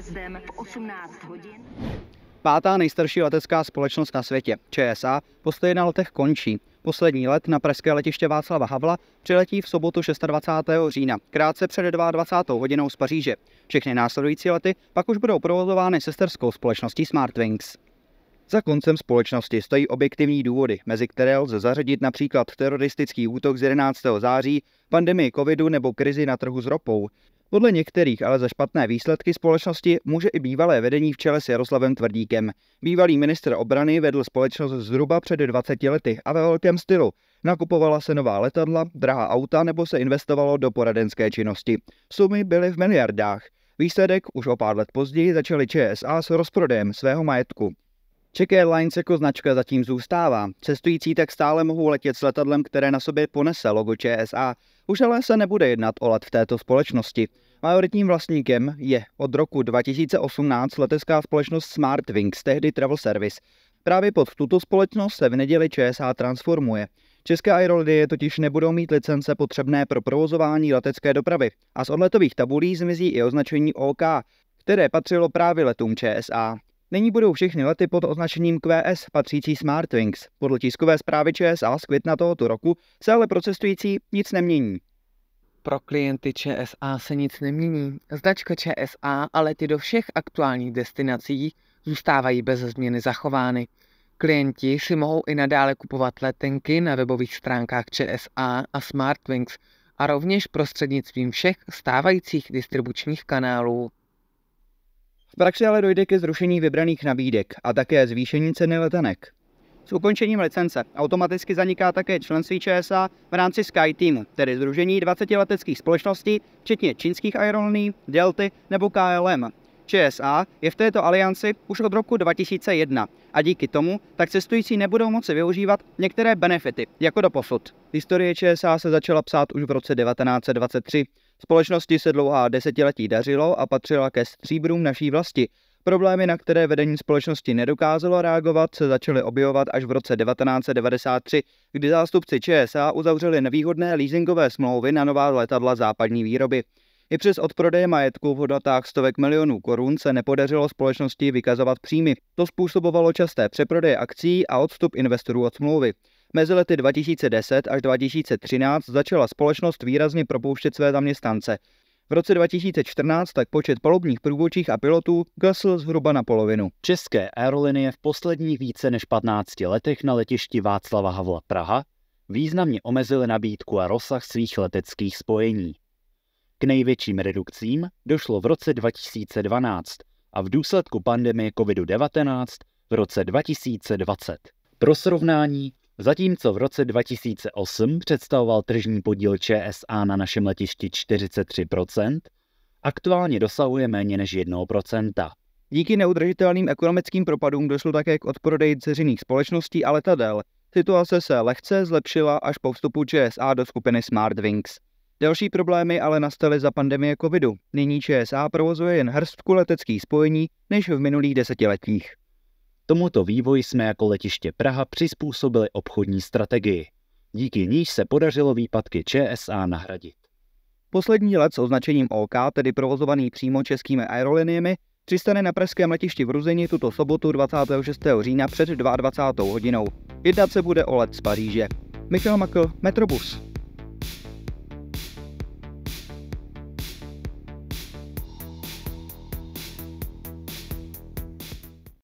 příjezdem v 18 hodin. Pátá nejstarší letecká společnost na světě, ČSA, postoje na letech končí. Poslední let na pražské letiště Václava Havla přiletí v sobotu 26. října, krátce před 22. hodinou z Paříže. Všechny následující lety pak už budou provozovány sesterskou společností Smartwings. Za koncem společnosti stojí objektivní důvody, mezi které lze zařadit například teroristický útok z 11. září, pandemii covidu nebo krizi na trhu s ropou. Podle některých ale za špatné výsledky společnosti může i bývalé vedení v čele s Jaroslavem Tvrdíkem. Bývalý minister obrany vedl společnost zhruba před 20 lety a ve velkém stylu. Nakupovala se nová letadla, drahá auta nebo se investovalo do poradenské činnosti. Sumy byly v miliardách. Výsledek už o pár let později začaly ČSA s rozprodejem svého majetku. Czech Airlines jako značka zatím zůstává. Cestující tak stále mohou letět s letadlem, které na sobě ponese logo ČSA. Už ale se nebude jednat o let v této společnosti. Majoritním vlastníkem je od roku 2018 letecká společnost Smart Wings, tehdy Travel Service. Právě pod tuto společnost se v neděli ČSA transformuje. České aerolinie totiž nebudou mít licence potřebné pro provozování letecké dopravy a z odletových tabulí zmizí i označení OK, které patřilo právě letům ČSA. Nyní budou všechny lety pod označením QS patřící Smartwings. Podle tiskové zprávy ČSA z května tohoto roku se ale pro cestující nic nemění. Pro klienty ČSA se nic nemění. Značka ČSA a lety do všech aktuálních destinací zůstávají bez změny zachovány. Klienti si mohou i nadále kupovat letenky na webových stránkách ČSA a Smartwings a rovněž prostřednictvím všech stávajících distribučních kanálů praxi ale dojde ke zrušení vybraných nabídek a také zvýšení ceny letenek. S ukončením licence automaticky zaniká také členství ČSA v rámci SkyTeam, tedy Združení 20 leteckých společností, včetně čínských aerolinií, Delty nebo KLM, ČSA je v této alianci už od roku 2001 a díky tomu tak cestující nebudou moci využívat některé benefity, jako doposud. Historie ČSA se začala psát už v roce 1923. Společnosti se dlouhá desetiletí dařilo a patřila ke stříbrům naší vlasti. Problémy, na které vedení společnosti nedokázalo reagovat, se začaly objevovat až v roce 1993, kdy zástupci ČSA uzavřeli nevýhodné leasingové smlouvy na nová letadla západní výroby. I přes odprodeje majetku v hodnotách stovek milionů korun se nepodařilo společnosti vykazovat příjmy. To způsobovalo časté přeprodeje akcí a odstup investorů od smlouvy. Mezi lety 2010 až 2013 začala společnost výrazně propouštět své zaměstnance. V roce 2014 tak počet palubních průvodčích a pilotů klesl zhruba na polovinu. České aerolinie v posledních více než 15 letech na letišti Václava Havla Praha významně omezily nabídku a rozsah svých leteckých spojení. K největším redukcím došlo v roce 2012 a v důsledku pandemie COVID-19 v roce 2020. Pro srovnání, zatímco v roce 2008 představoval tržní podíl ČSA na našem letišti 43%, aktuálně dosahuje méně než 1%. Díky neudržitelným ekonomickým propadům došlo také k odprodeji dceřiných společností a letadel. Situace se lehce zlepšila až po vstupu ČSA do skupiny Smartwings. Další problémy ale nastaly za pandemie covidu. Nyní ČSA provozuje jen hrstku leteckých spojení než v minulých desetiletích. Tomuto vývoji jsme jako letiště Praha přizpůsobili obchodní strategii. Díky níž se podařilo výpadky ČSA nahradit. Poslední let s označením OK, tedy provozovaný přímo českými aeroliniemi, přistane na pražském letišti v Ruzini tuto sobotu 26. října před 22. hodinou. Jednat se bude o let z Paříže. Michal Makl, Metrobus.